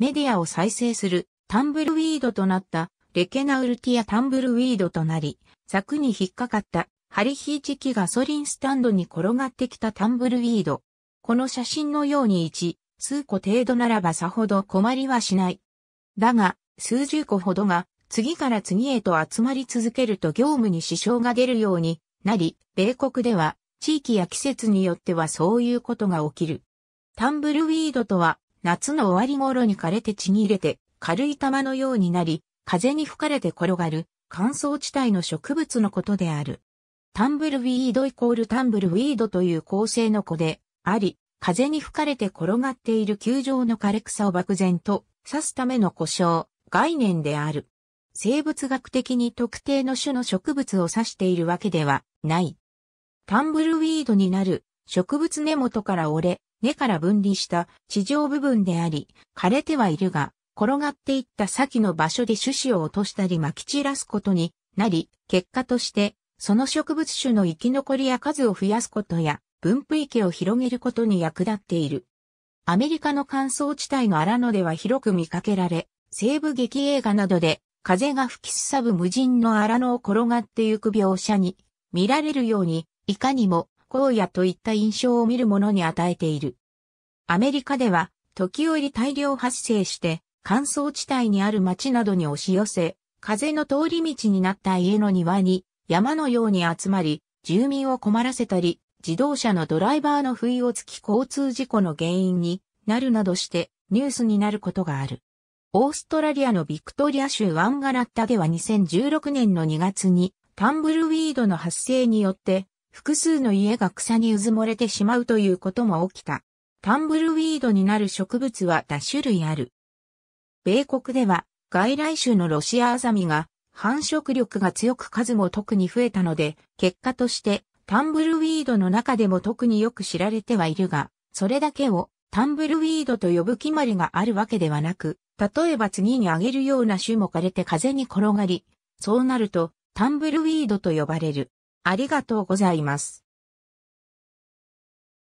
メディアを再生するタンブルウィードとなったレケナウルティアタンブルウィードとなり、柵に引っかかったハリヒーチキガソリンスタンドに転がってきたタンブルウィード。この写真のように1、数個程度ならばさほど困りはしない。だが、数十個ほどが次から次へと集まり続けると業務に支障が出るようになり、米国では地域や季節によってはそういうことが起きる。タンブルウィードとは夏の終わり頃に枯れてちぎれて、軽い玉のようになり、風に吹かれて転がる、乾燥地帯の植物のことである。タンブルウィードイコールタンブルウィードという構成の子で、あり、風に吹かれて転がっている球状の枯れ草を漠然と刺すための故障、概念である。生物学的に特定の種の植物を指しているわけではない。タンブルウィードになる植物根元から折れ、根から分離した地上部分であり、枯れてはいるが、転がっていった先の場所で種子を落としたり撒き散らすことになり、結果として、その植物種の生き残りや数を増やすことや、分布池を広げることに役立っている。アメリカの乾燥地帯の荒野では広く見かけられ、西部劇映画などで風が吹きすさぶ無人の荒野を転がってゆく描写に見られるように、いかにも荒野といった印象を見るのに与えている。アメリカでは、時折大量発生して、乾燥地帯にある町などに押し寄せ、風の通り道になった家の庭に山のように集まり、住民を困らせたり、自動車のドライバーの不意をつき交通事故の原因になるなどしてニュースになることがある。オーストラリアのビクトリア州ワンガラッタでは2016年の2月にタンブルウィードの発生によって複数の家が草にうずもれてしまうということも起きた。タンブルウィードになる植物は多種類ある。米国では外来種のロシアアザミが繁殖力が強く数も特に増えたので、結果としてタンブルウィードの中でも特によく知られてはいるが、それだけをタンブルウィードと呼ぶ決まりがあるわけではなく、例えば次にあげるような種も枯れて風に転がり、そうなるとタンブルウィードと呼ばれる。ありがとうございます。